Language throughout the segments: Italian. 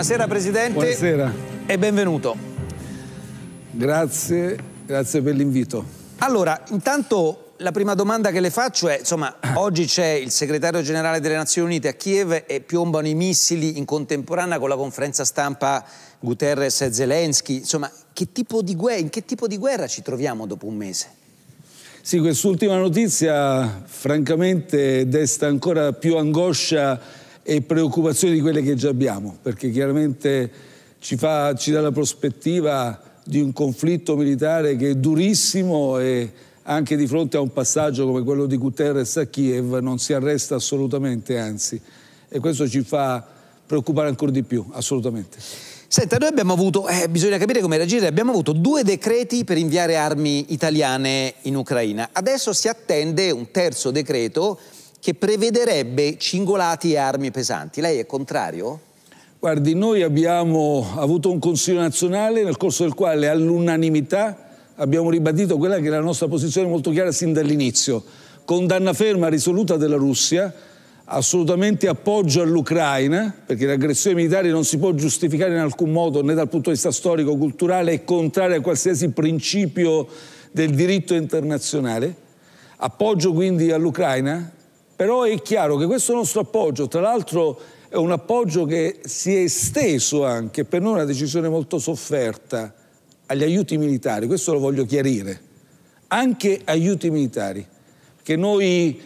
Buonasera Presidente. Buonasera. E benvenuto. Grazie, grazie per l'invito. Allora, intanto la prima domanda che le faccio è, insomma, oggi c'è il segretario generale delle Nazioni Unite a Kiev e piombano i missili in contemporanea con la conferenza stampa Guterres e Zelensky. Insomma, che in che tipo di guerra ci troviamo dopo un mese? Sì, quest'ultima notizia francamente desta ancora più angoscia e preoccupazioni di quelle che già abbiamo, perché chiaramente ci, fa, ci dà la prospettiva di un conflitto militare che è durissimo e anche di fronte a un passaggio come quello di Guterres a Kiev non si arresta assolutamente, anzi, e questo ci fa preoccupare ancora di più, assolutamente. Senta, noi abbiamo avuto, eh, bisogna capire come reagire, abbiamo avuto due decreti per inviare armi italiane in Ucraina. Adesso si attende un terzo decreto che prevederebbe cingolati e armi pesanti. Lei è contrario? Guardi, noi abbiamo avuto un Consiglio nazionale nel corso del quale all'unanimità abbiamo ribadito quella che era la nostra posizione molto chiara sin dall'inizio. Condanna ferma, risoluta della Russia, assolutamente appoggio all'Ucraina, perché l'aggressione militare non si può giustificare in alcun modo né dal punto di vista storico, culturale, è contraria a qualsiasi principio del diritto internazionale. Appoggio quindi all'Ucraina, però è chiaro che questo nostro appoggio, tra l'altro è un appoggio che si è esteso anche per noi una decisione molto sofferta agli aiuti militari, questo lo voglio chiarire, anche aiuti militari, che noi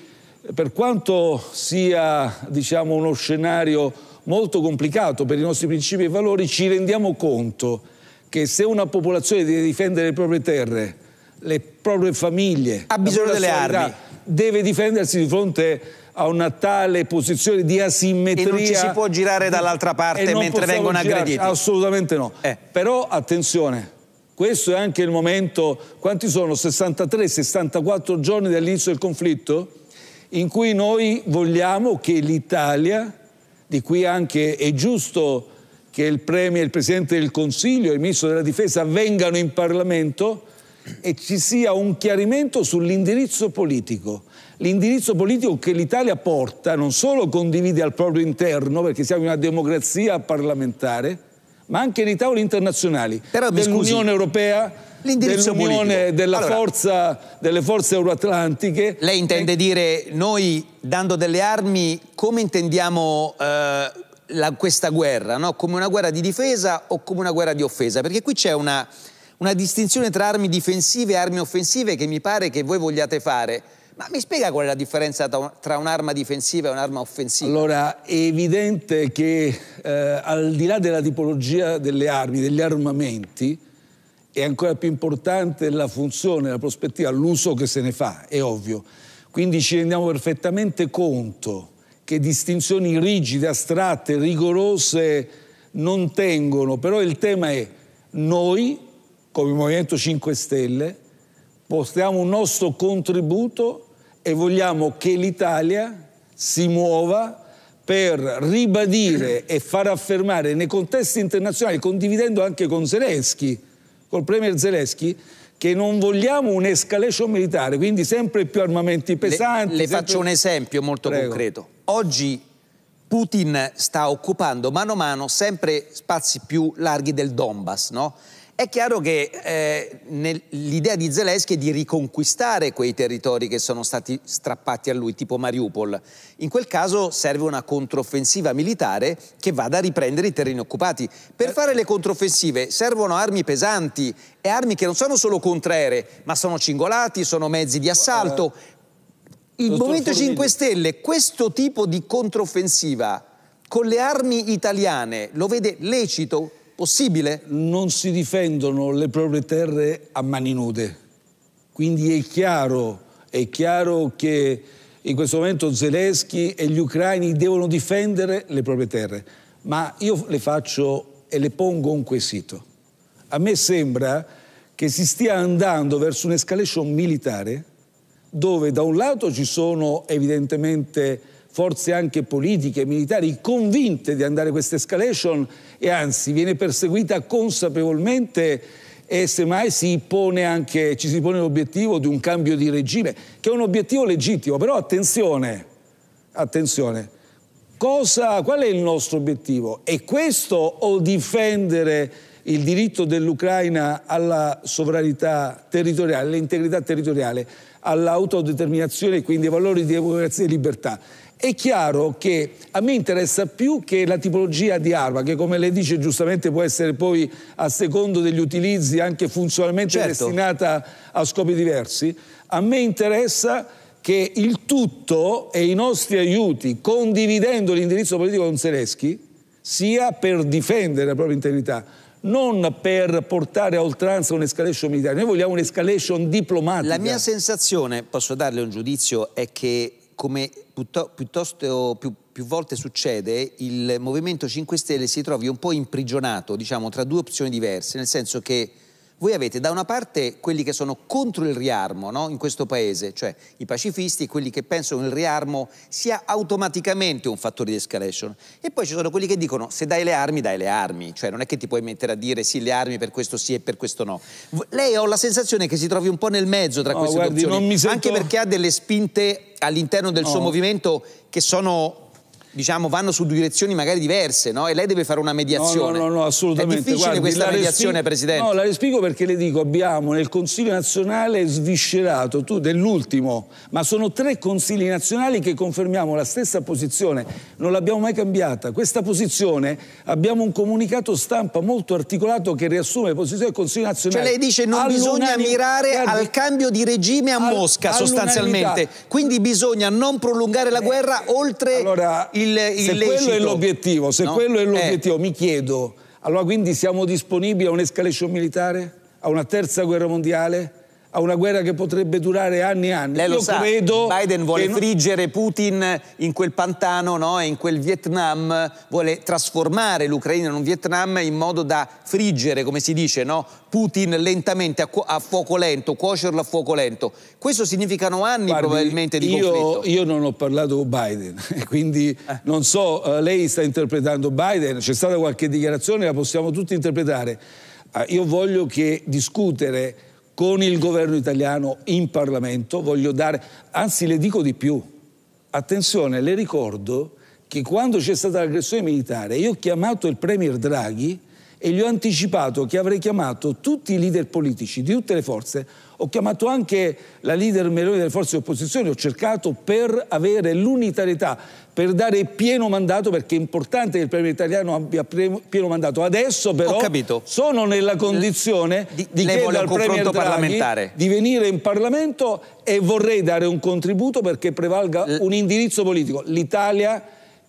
per quanto sia diciamo, uno scenario molto complicato per i nostri principi e valori, ci rendiamo conto che se una popolazione deve difendere le proprie terre, le proprie famiglie, ha bisogno delle armi deve difendersi di fronte a una tale posizione di asimmetria. E non ci si può girare dall'altra parte mentre vengono girarci, aggrediti? Assolutamente no. Eh. Però attenzione, questo è anche il momento, quanti sono? 63-64 giorni dall'inizio del conflitto? In cui noi vogliamo che l'Italia, di cui anche è giusto che il Premier, il Presidente del Consiglio e il Ministro della Difesa vengano in Parlamento, e ci sia un chiarimento sull'indirizzo politico. L'indirizzo politico che l'Italia porta non solo condivide al proprio interno, perché siamo una democrazia parlamentare, ma anche nei tavoli internazionali Però, dell'Unione Europea, dell'Unione, della allora, forza, delle forze euroatlantiche. Lei intende e... Eh, dire noi dando delle armi come intendiamo eh, la, questa guerra? No? Come una guerra di difesa o come una guerra di offesa? Perché qui c'è una una distinzione tra armi difensive e armi offensive che mi pare che voi vogliate fare. Ma mi spiega qual è la differenza tra un'arma difensiva e un'arma offensiva? Allora, è evidente che eh, al di là della tipologia delle armi, degli armamenti, è ancora più importante la funzione, la prospettiva, l'uso che se ne fa, è ovvio. Quindi ci rendiamo perfettamente conto che distinzioni rigide, astratte, rigorose non tengono, però il tema è noi come Movimento 5 Stelle, portiamo un nostro contributo e vogliamo che l'Italia si muova per ribadire e far affermare nei contesti internazionali, condividendo anche con Zelensky, col Premier Zelensky, che non vogliamo un'escalation militare, quindi sempre più armamenti pesanti. Le, le sempre... faccio un esempio molto Prego. concreto. Oggi Putin sta occupando mano a mano sempre spazi più larghi del Donbass, no? È chiaro che eh, nel, l'idea di Zelensky è di riconquistare quei territori che sono stati strappati a lui, tipo Mariupol. In quel caso serve una controffensiva militare che vada a riprendere i terreni occupati. Per fare le controffensive servono armi pesanti e armi che non sono solo contraeree, ma sono cingolati, sono mezzi di assalto. Il Dottor Movimento Formini. 5 Stelle questo tipo di controffensiva con le armi italiane lo vede lecito? possibile? Non si difendono le proprie terre a mani nude. Quindi è chiaro, è chiaro che in questo momento Zelensky e gli ucraini devono difendere le proprie terre. Ma io le faccio e le pongo un quesito. A me sembra che si stia andando verso un'escalation militare dove da un lato ci sono evidentemente forze anche politiche e militari convinte di andare questa escalation e anzi viene perseguita consapevolmente e semmai si anche, ci si pone l'obiettivo di un cambio di regime, che è un obiettivo legittimo, però attenzione, attenzione, cosa, qual è il nostro obiettivo? È questo o difendere il diritto dell'Ucraina alla sovranità territoriale, all'integrità territoriale, all'autodeterminazione e quindi ai valori di democrazia e libertà? è chiaro che a me interessa più che la tipologia di arma, che come lei dice giustamente può essere poi a secondo degli utilizzi anche funzionalmente certo. destinata a scopi diversi, a me interessa che il tutto e i nostri aiuti, condividendo l'indirizzo politico con Zelensky, sia per difendere la propria integrità, non per portare a oltranza un'escalation militare. Noi vogliamo un'escalation diplomatica. La mia sensazione, posso darle un giudizio, è che come piuttosto più, più, volte succede, il Movimento 5 Stelle si trovi un po' imprigionato diciamo, tra due opzioni diverse, nel senso che voi avete da una parte quelli che sono contro il riarmo no? in questo paese, cioè i pacifisti, quelli che pensano che il riarmo sia automaticamente un fattore di escalation, e poi ci sono quelli che dicono se dai le armi, dai le armi, cioè non è che ti puoi mettere a dire sì le armi per questo sì e per questo no. Lei ho la sensazione che si trovi un po' nel mezzo tra oh, queste guardi, opzioni, sento... anche perché ha delle spinte all'interno del oh. suo movimento che sono diciamo, vanno su direzioni magari diverse, no? E lei deve fare una mediazione. No, no, no, assolutamente. È difficile Guardi, questa mediazione, Presidente? No, la respico perché le dico, abbiamo nel Consiglio nazionale sviscerato, tu dell'ultimo, ma sono tre Consigli nazionali che confermiamo la stessa posizione, non l'abbiamo mai cambiata. Questa posizione, abbiamo un comunicato stampa molto articolato che riassume le posizioni del Consiglio cioè, nazionale. Cioè lei dice non bisogna mirare al cambio di regime a al, Mosca, sostanzialmente. Quindi bisogna non prolungare la guerra eh, oltre... Allora, il il, il se lecito. quello è l'obiettivo, se no? quello è l'obiettivo, eh. mi chiedo, allora quindi siamo disponibili a un'escalation militare, a una terza guerra mondiale? a una guerra che potrebbe durare anni e anni. Lei Io lo sa, credo Biden vuole non... friggere Putin in quel pantano no? in quel Vietnam, vuole trasformare l'Ucraina in un Vietnam in modo da friggere, come si dice, no? Putin lentamente a, a, fuoco lento, cuocerlo a fuoco lento. Questo significano anni Guardi, probabilmente di io, conflitto. Io non ho parlato con Biden, quindi eh. non so, eh, lei sta interpretando Biden, c'è stata qualche dichiarazione, la possiamo tutti interpretare. Ah, io voglio che discutere con il governo italiano in Parlamento, voglio dare, anzi le dico di più, attenzione, le ricordo che quando c'è stata l'aggressione militare io ho chiamato il Premier Draghi e gli ho anticipato che avrei chiamato tutti i leader politici di tutte le forze, ho chiamato anche la leader Meloni delle forze di opposizione, ho cercato per avere l'unitarietà per dare pieno mandato, perché è importante che il Premier italiano abbia pieno mandato. Adesso però sono nella condizione di, di chiedere al Premier Draghi di venire in Parlamento e vorrei dare un contributo perché prevalga un indirizzo politico. L'Italia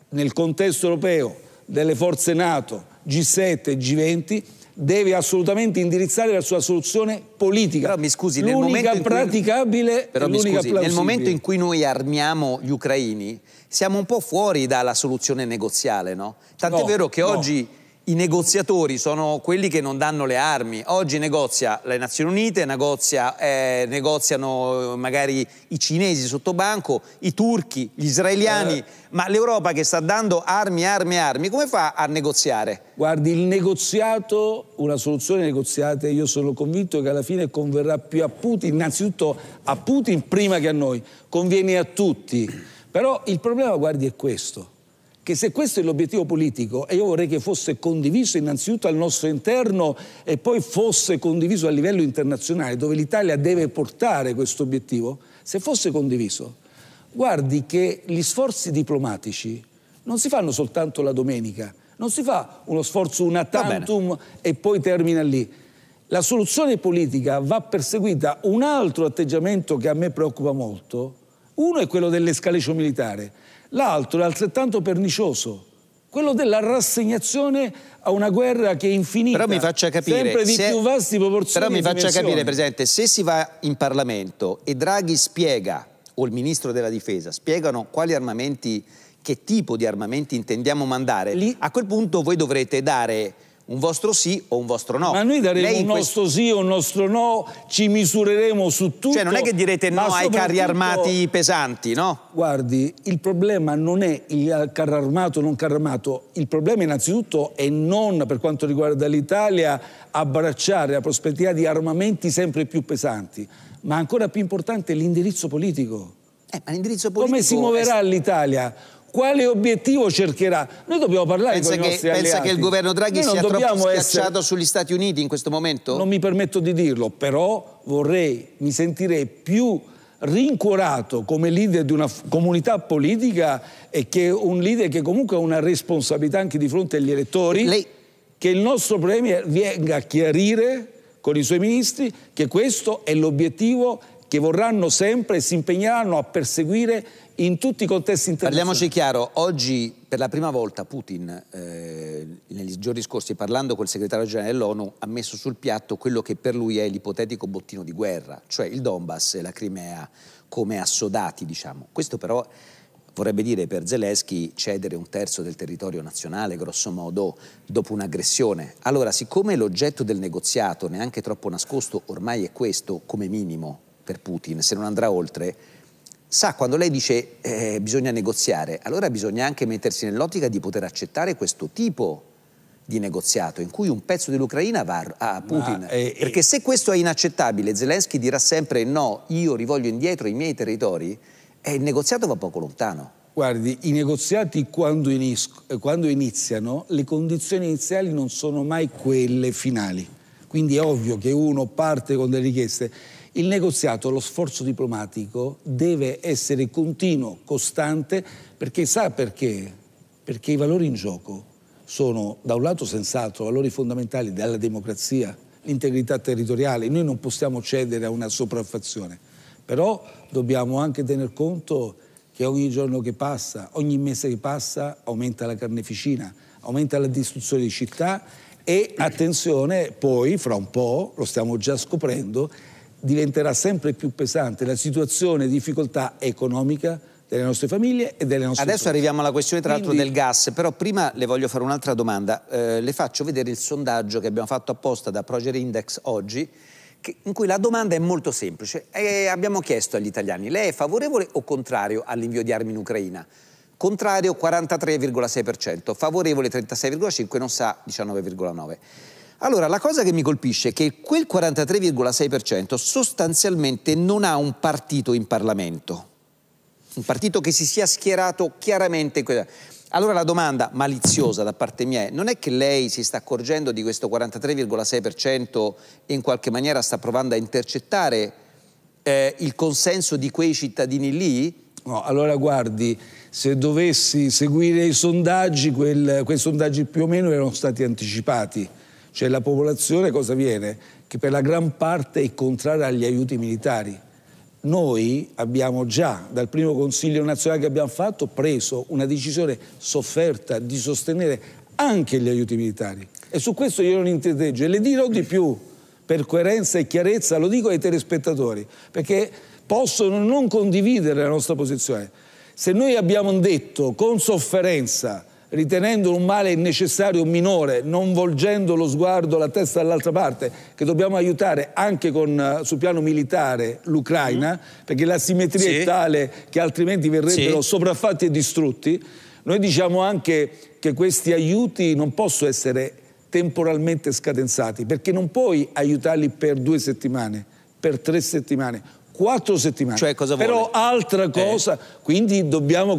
nel contesto europeo delle forze Nato, G7, G20 deve assolutamente indirizzare la sua soluzione politica. Però mi scusi, nel momento, praticabile cui... mi scusi nel momento in cui noi armiamo gli ucraini, siamo un po' fuori dalla soluzione negoziale, no? Tant'è no, vero che no. oggi i negoziatori sono quelli che non danno le armi. Oggi negozia le Nazioni Unite, negozia, eh, negoziano eh, magari i cinesi sotto banco, i turchi, gli israeliani, eh. ma l'Europa che sta dando armi, armi, armi, come fa a negoziare? Guardi, il negoziato, una soluzione negoziata, io sono convinto che alla fine converrà più a Putin, innanzitutto a Putin prima che a noi, conviene a tutti. Però il problema, guardi, è questo che se questo è l'obiettivo politico, e io vorrei che fosse condiviso innanzitutto al nostro interno e poi fosse condiviso a livello internazionale, dove l'Italia deve portare questo obiettivo, se fosse condiviso, guardi che gli sforzi diplomatici non si fanno soltanto la domenica, non si fa uno sforzo una tantum e poi termina lì. La soluzione politica va perseguita un altro atteggiamento che a me preoccupa molto. Uno è quello dell'escalation militare. L'altro è altrettanto pernicioso, quello della rassegnazione a una guerra che è infinita. Però mi faccia capire, sempre di se, più vasti proporzioni. Però mi faccia capire, Presidente, se si va in Parlamento e Draghi spiega, o il Ministro della Difesa, spiegano quali armamenti, che tipo di armamenti intendiamo mandare, Lì... a quel punto voi dovrete dare un vostro sì o un vostro no. Ma noi daremo Lei un nostro questo... sì o un nostro no, ci misureremo su cioè, tutto. Cioè non è che direte no ai carri armati pesanti, no? Guardi, il problema non è il carro armato o non carro armato, il problema innanzitutto è non, per quanto riguarda l'Italia, abbracciare la prospettiva di armamenti sempre più pesanti, ma ancora più importante l'indirizzo politico. Eh, ma l'indirizzo politico... Come si muoverà è... l'Italia? quale obiettivo cercherà? Noi dobbiamo parlare pensa con che, i nostri pensa alleati. che il governo Draghi sia troppo schiacciato essere... sugli Stati Uniti in questo momento? Non mi permetto di dirlo, però vorrei, mi sentirei più rincuorato come leader di una comunità politica e che un leader che comunque ha una responsabilità anche di fronte agli elettori, Lei... che il nostro Premier venga a chiarire con i suoi ministri che questo è l'obiettivo che vorranno sempre e si impegneranno a perseguire in tutti i contesti internazionali. Parliamoci chiaro, oggi per la prima volta Putin, eh, negli giorni scorsi parlando col segretario generale dell'ONU, ha messo sul piatto quello che per lui è l'ipotetico bottino di guerra, cioè il Donbass e la Crimea come assodati, diciamo. Questo però vorrebbe dire per Zelensky cedere un terzo del territorio nazionale, grosso modo, dopo un'aggressione. Allora, siccome l'oggetto del negoziato, neanche troppo nascosto, ormai è questo come minimo per Putin, se non andrà oltre, Sa, quando lei dice eh, bisogna negoziare, allora bisogna anche mettersi nell'ottica di poter accettare questo tipo di negoziato in cui un pezzo dell'Ucraina va a Putin. Ma, eh, Perché eh, se questo è inaccettabile, Zelensky dirà sempre no, io rivoglio indietro i miei territori, e eh, il negoziato va poco lontano. Guardi, i negoziati quando, quando iniziano, le condizioni iniziali non sono mai quelle finali. Quindi è ovvio che uno parte con delle richieste il negoziato, lo sforzo diplomatico deve essere continuo, costante, perché sa perché? Perché i valori in gioco sono da un lato senz'altro valori fondamentali della democrazia, l'integrità territoriale, noi non possiamo cedere a una sopraffazione, però dobbiamo anche tener conto che ogni giorno che passa, ogni mese che passa aumenta la carneficina, aumenta la distruzione di città e attenzione, poi fra un po', lo stiamo già scoprendo, diventerà sempre più pesante la situazione di difficoltà economica delle nostre famiglie e delle nostre Adesso famiglie. arriviamo alla questione tra l'altro Quindi... del gas, però prima le voglio fare un'altra domanda. Eh, le faccio vedere il sondaggio che abbiamo fatto apposta da Proger Index oggi, che, in cui la domanda è molto semplice. E abbiamo chiesto agli italiani, lei è favorevole o contrario all'invio di armi in Ucraina? Contrario 43,6%, favorevole 36,5%, non sa 19,9%. Allora, la cosa che mi colpisce è che quel 43,6% sostanzialmente non ha un partito in Parlamento, un partito che si sia schierato chiaramente in quella... Allora la domanda maliziosa da parte mia è, non è che lei si sta accorgendo di questo 43,6% e in qualche maniera sta provando a intercettare eh, il consenso di quei cittadini lì? No, allora guardi, se dovessi seguire i sondaggi, quel, quei sondaggi più o meno erano stati anticipati cioè la popolazione cosa viene? Che per la gran parte è contraria agli aiuti militari. Noi abbiamo già dal primo Consiglio nazionale che abbiamo fatto preso una decisione sofferta di sostenere anche gli aiuti militari. E su questo io non interdeggio e le dirò di più, per coerenza e chiarezza, lo dico ai telespettatori, perché possono non condividere la nostra posizione. Se noi abbiamo detto con sofferenza ritenendo un male necessario minore, non volgendo lo sguardo, la testa dall'altra parte, che dobbiamo aiutare anche con, eh, sul piano militare l'Ucraina, mm. perché l'asimmetria sì. è tale che altrimenti verrebbero sì. sopraffatti e distrutti, noi diciamo anche che questi aiuti non possono essere temporalmente scadenzati, perché non puoi aiutarli per due settimane, per tre settimane quattro settimane. Cioè, Però altra eh. cosa, eh. quindi dobbiamo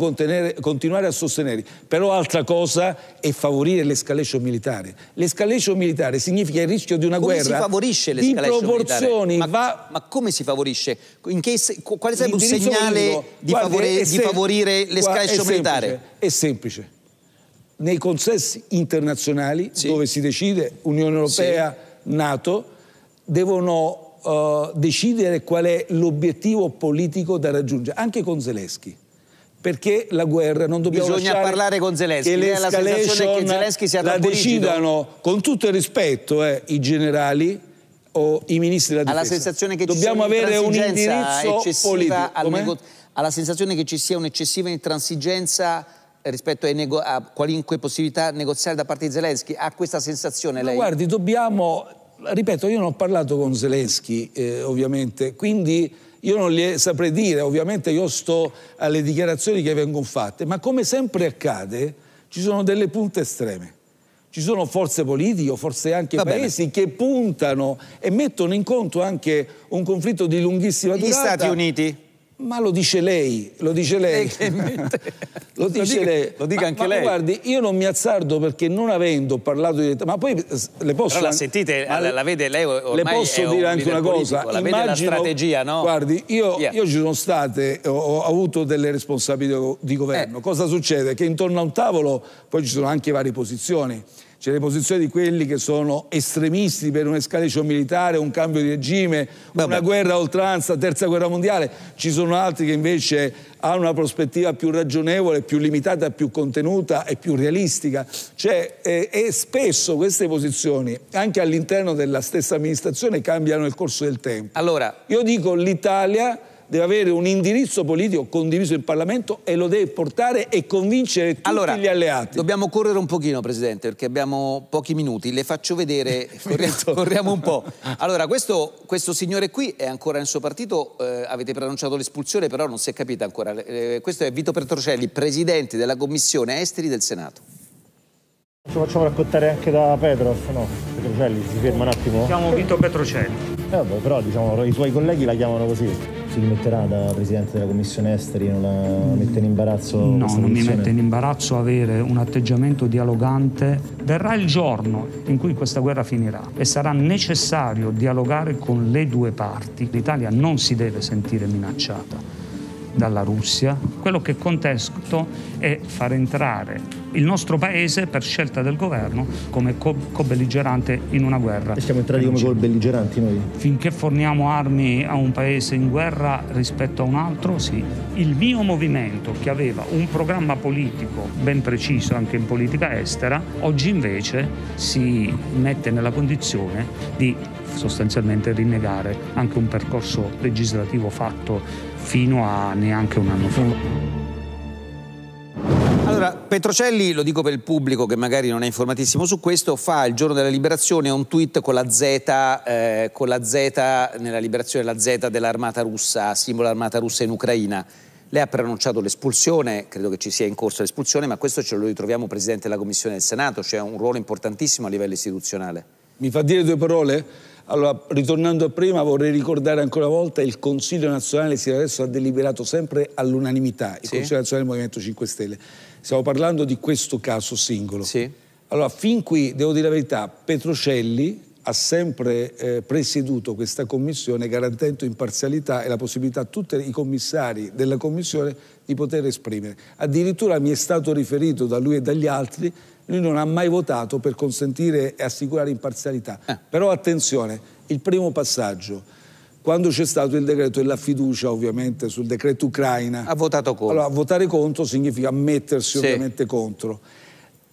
continuare a sostenere. Però altra cosa è favorire l'escalation militare. L'escalation militare significa il rischio di una come guerra. Come si favorisce l'escalation militare? Ma, va... ma, come si favorisce? Case, quale sarebbe un segnale di, guarda, favore, di, favorire l'escalation militare? È semplice. Nei consessi internazionali sì. dove si decide Unione Europea, sì. Nato, devono eh, decidere qual è l'obiettivo politico da raggiungere, anche con Zelensky. Perché la guerra non dobbiamo Bisogna parlare con Zelensky. Che eh, la sensazione che Zelensky sia la decidano con tutto il rispetto eh, i generali o i ministri della difesa. Ha la sensazione che dobbiamo avere un indirizzo politico. Nego- ha la sensazione che ci sia un'eccessiva intransigenza rispetto nego- a qualunque possibilità negoziale da parte di Zelensky? Ha questa sensazione lei? Ma guardi, dobbiamo ripeto, io non ho parlato con Zelensky, eh, ovviamente, quindi io non gli saprei dire, ovviamente io sto alle dichiarazioni che vengono fatte, ma come sempre accade ci sono delle punte estreme. Ci sono forze politiche o forse anche Va paesi bene. che puntano e mettono in conto anche un conflitto di lunghissima durata. Gli Stati Uniti? Ma lo dice lei, lo dice lei. lo dice lo dica, lei. Lo dica ma, anche ma lei. guardi, io non mi azzardo perché non avendo parlato di... Ma poi le posso... Però la sentite, ma, la, la vede lei Le posso dire un anche una politico, cosa. La vede la strategia, no? Guardi, io, yeah. io ci sono state, ho, ho, avuto delle responsabilità di governo. Eh. Cosa succede? Che intorno a un tavolo poi ci sono anche varie posizioni c'è le posizioni di quelli che sono estremisti per un'escalation militare, un cambio di regime, Vabbè. una guerra a oltranza, terza guerra mondiale, ci sono altri che invece hanno una prospettiva più ragionevole, più limitata, più contenuta e più realistica. Cioè, eh, e spesso queste posizioni, anche all'interno della stessa amministrazione, cambiano nel corso del tempo. Allora, Io dico l'Italia deve avere un indirizzo politico condiviso in Parlamento e lo deve portare e convincere tutti allora, gli alleati. Dobbiamo correre un pochino, Presidente, perché abbiamo pochi minuti. Le faccio vedere, corriamo, corriamo, un po'. Allora, questo, questo, signore qui è ancora nel suo partito, eh, avete pronunciato l'espulsione, però non si è capita ancora. Eh, eh questo è Vito Petrocelli, Presidente della Commissione Esteri del Senato. Ci facciamo raccontare anche da Petros, no? Petrocelli, si ferma un attimo. Siamo Vito Petrocelli. Eh vabbè, però diciamo, i suoi colleghi la chiamano così si rimetterà da Presidente della Commissione Esteri? Non la mette in imbarazzo? No, non mi mette in imbarazzo avere un atteggiamento dialogante. Verrà il giorno in cui questa guerra finirà e sarà necessario dialogare con le due parti. L'Italia non si deve sentire minacciata dalla Russia. Quello che contesto è far entrare il nostro paese, per scelta del governo, come co- belligerante in una guerra. E siamo entrati come co-belligeranti noi? Finché forniamo armi a un paese in guerra rispetto a un altro, sì. Il mio movimento, che aveva un programma politico ben preciso anche in politica estera, oggi invece si mette nella condizione di sostanzialmente rinnegare anche un percorso legislativo fatto fino a neanche un anno fa. Allora, Petrocelli, lo dico per il pubblico che magari non è informatissimo su questo, fa il giorno della liberazione un tweet con la Z, eh, con la Z nella liberazione, la Z dell'armata russa, simbolo armata russa in Ucraina. Lei ha preannunciato l'espulsione, credo che ci sia in corso l'espulsione, ma questo ce lo ritroviamo Presidente della Commissione del Senato, cioè un ruolo importantissimo a livello istituzionale. Mi fa dire due parole? Allora, ritornando a prima, vorrei ricordare ancora una volta il Consiglio nazionale sino adesso ha deliberato sempre all'unanimità, il sì. Consiglio nazionale del Movimento 5 Stelle. Stiamo parlando di questo caso singolo. Sì. Allora, fin qui, devo dire la verità, Petrocelli ha sempre eh, presieduto questa commissione garantendo imparzialità e la possibilità a tutti i commissari della commissione di poter esprimere. Addirittura mi è stato riferito da lui e dagli altri lui non ha mai votato per consentire e assicurare imparzialità. Eh. Però attenzione, il primo passaggio, quando c'è stato il decreto e la fiducia ovviamente sul decreto Ucraina... Ha votato contro. Allora, votare contro significa mettersi sì. ovviamente contro.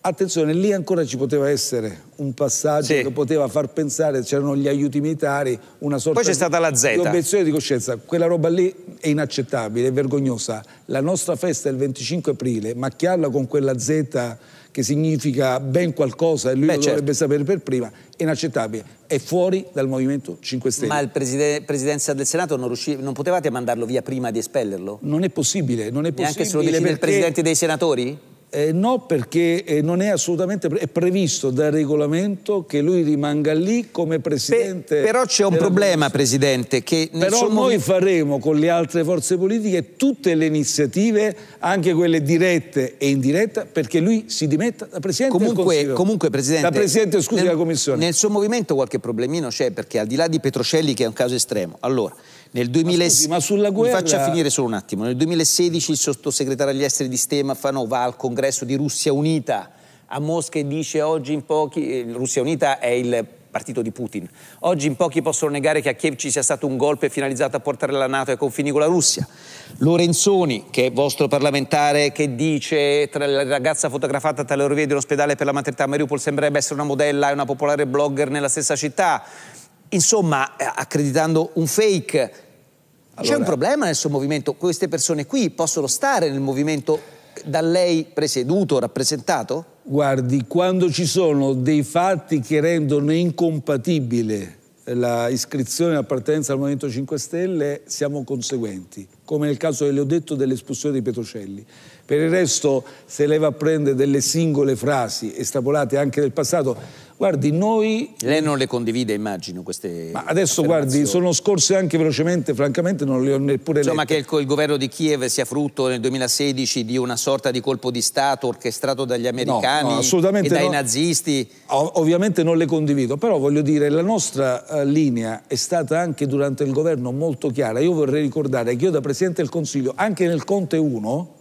Attenzione, lì ancora ci poteva essere un passaggio sì. che poteva far pensare, c'erano gli aiuti militari, una sorta Poi c'è stata la Z. di obiezione di coscienza. Quella roba lì è inaccettabile, è vergognosa. La nostra festa è il 25 aprile, macchiarla con quella Z che significa ben qualcosa e lui Beh, lo certo. dovrebbe sapere per prima, è inaccettabile, è fuori dal Movimento 5 Stelle. Ma il preside Presidenza del Senato non, non, potevate mandarlo via prima di espellerlo? Non è possibile, non è possibile. Neanche se lo decide perché... il Presidente dei Senatori? Eh, no, perché eh, non è assolutamente pre- è previsto dal regolamento che lui rimanga lì come presidente. Pe- però c'è un problema, Commissione. Presidente, che però noi faremo con le altre forze politiche tutte le iniziative, anche quelle dirette e indirette, perché lui si dimetta da presidente comunque, comunque Presidente, da presidente scusi, nel, della Commissione. Nel suo movimento qualche problemino c'è, perché al di là di Petrocelli, che è un caso estremo, allora. Nel 2016, ma, scusi, ma guerra... faccia finire solo un attimo. Nel 2016 il sottosegretario agli esteri di Stefano va al congresso di Russia Unita a Mosca e dice oggi in pochi... Eh, Russia Unita è il partito di Putin. Oggi in pochi possono negare che a Kiev ci sia stato un golpe finalizzato a portare la Nato ai confini con la Russia. Lorenzoni, che è vostro parlamentare, che dice tra la ragazza fotografata tra le orvie di un ospedale per la maternità a Mariupol sembrerebbe essere una modella e una popolare blogger nella stessa città. Insomma, eh, accreditando un fake allora... C'è un problema nel suo movimento? Queste persone qui possono stare nel movimento da lei presieduto, rappresentato? Guardi, quando ci sono dei fatti che rendono incompatibile la iscrizione e l'appartenenza al Movimento 5 Stelle, siamo conseguenti, come nel caso che le ho detto dell'espulsione di Petrocelli. Per il resto, se lei va a prendere delle singole frasi estrapolate anche del passato, Guardi, noi... Lei non le condivide, immagino, queste... Ma adesso, guardi, sono scorse anche velocemente, francamente non le ho neppure Insomma, lette. Insomma, che il, il, governo di Kiev sia frutto nel 2016 di una sorta di colpo di Stato orchestrato dagli americani no, no, e dai no. nazisti. ovviamente non le condivido, però voglio dire, la nostra eh, linea è stata anche durante il governo molto chiara. Io vorrei ricordare che io da Presidente del Consiglio, anche nel Conte 1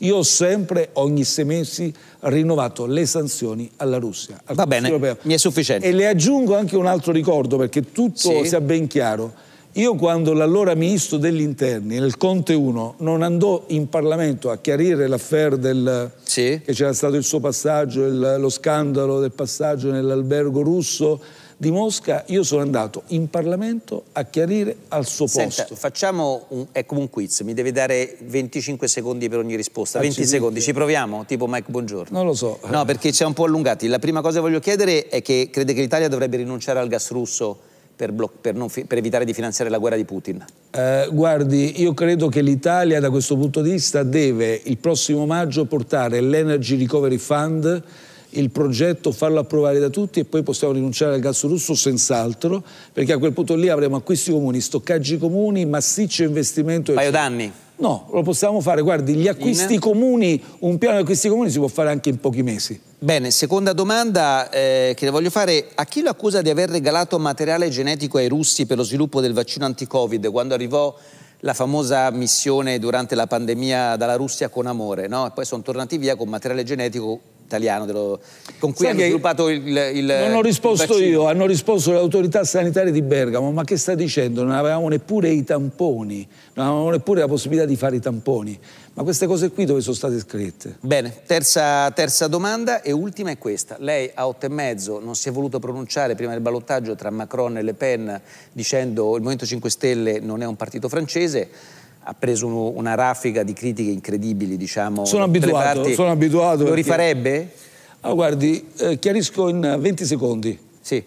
io ho sempre, ogni sei mesi, rinnovato le sanzioni alla Russia. Al Va bene, europeo. mi è sufficiente. E le aggiungo anche un altro ricordo perché tutto sì. sia ben chiaro. Io quando l'allora ministro degli interni, nel Conte 1, non andò in Parlamento a chiarire l'affare del... Sì. che c'era stato il suo passaggio, il, lo scandalo del passaggio nell'albergo russo di Mosca, io sono andato in Parlamento a chiarire al suo Senta, posto. Facciamo un, ecco un quiz, mi deve dare 25 secondi per ogni risposta. 20 Accidenti. secondi, ci proviamo? Tipo Mike, buongiorno. Non lo so. No, perché ci siamo un po' allungati. La prima cosa che voglio chiedere è che crede che l'Italia dovrebbe rinunciare al gas russo per, per, per evitare di finanziare la guerra di Putin? Eh, guardi, io credo che l'Italia da questo punto di vista deve il prossimo maggio portare l'Energy Recovery Fund il progetto, farlo approvare da tutti e poi possiamo rinunciare al gas russo senz'altro, perché a quel punto lì avremo acquisti comuni, stoccaggi comuni, massiccio investimento. paio d'anni? No, lo possiamo fare, guardi, gli acquisti in... comuni, un piano di acquisti comuni si può fare anche in pochi mesi. Bene, seconda domanda eh, che le voglio fare, a chi lo accusa di aver regalato materiale genetico ai russi per lo sviluppo del vaccino anti-covid quando arrivò la famosa missione durante la pandemia dalla Russia con amore, no? E poi sono tornati via con materiale genetico italiano dello, con cui Sai hanno sviluppato il, il Non ho risposto io, hanno risposto le autorità sanitarie di Bergamo, ma che sta dicendo? Non avevamo neppure i tamponi, non avevamo neppure la possibilità di fare i tamponi. Ma queste cose qui dove sono state scritte? Bene, terza, terza domanda e ultima è questa. Lei a otto e mezzo non si è voluto pronunciare prima del ballottaggio tra Macron e Le Pen dicendo il Movimento 5 Stelle non è un partito francese ha preso una raffica di critiche incredibili, diciamo. Sono abituato, sono abituato. Lo perché... rifarebbe? Ah, guardi, eh, chiarisco in 20 secondi. Sì.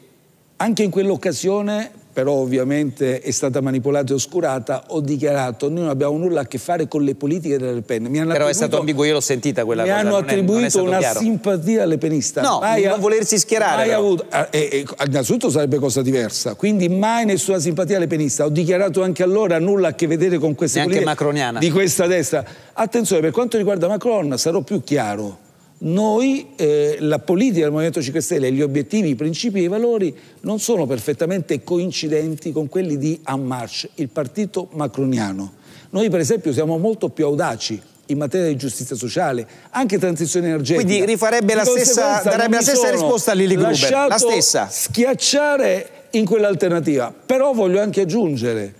Anche in quell'occasione però ovviamente è stata manipolata e oscurata, ho dichiarato noi non abbiamo nulla a che fare con le politiche delle Le Pen. Mi hanno però è stato ambiguo, io l'ho sentita quella mi cosa. Mi hanno attribuito è, una chiaro. simpatia alle penista. No, mai non volersi schierare. Avuto, eh, eh, innanzitutto sarebbe cosa diversa, quindi mai nessuna simpatia alle penista. Ho dichiarato anche allora nulla a che vedere con queste Neanche politiche macroniana. di questa destra. Attenzione, per quanto riguarda Macron sarò più chiaro noi, eh, la politica del Movimento 5 Stelle, e gli obiettivi, i principi e i valori non sono perfettamente coincidenti con quelli di En Marche, il partito macroniano. Noi per esempio siamo molto più audaci in materia di giustizia sociale, anche transizione energetica. Quindi rifarebbe la stessa, darebbe la stessa risposta a Lili Gruber, la stessa. schiacciare in quell'alternativa. Però voglio anche aggiungere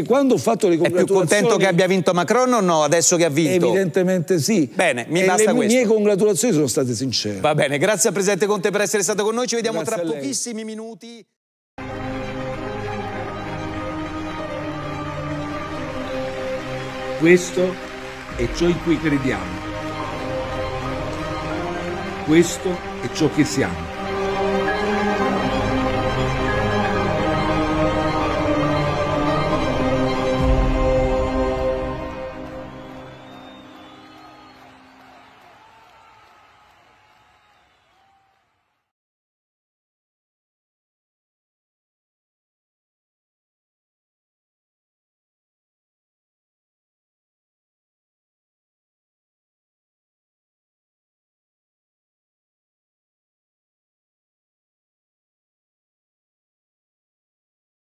che quando ho fatto le congratulazioni... È più contento che abbia vinto Macron o no, adesso che ha vinto? Evidentemente sì. Bene, mi e basta le questo. Le mie congratulazioni sono state sincere. Va bene, grazie al Presidente Conte per essere stato con noi, ci vediamo grazie tra pochissimi minuti. Questo è ciò in cui crediamo. Questo è ciò che siamo.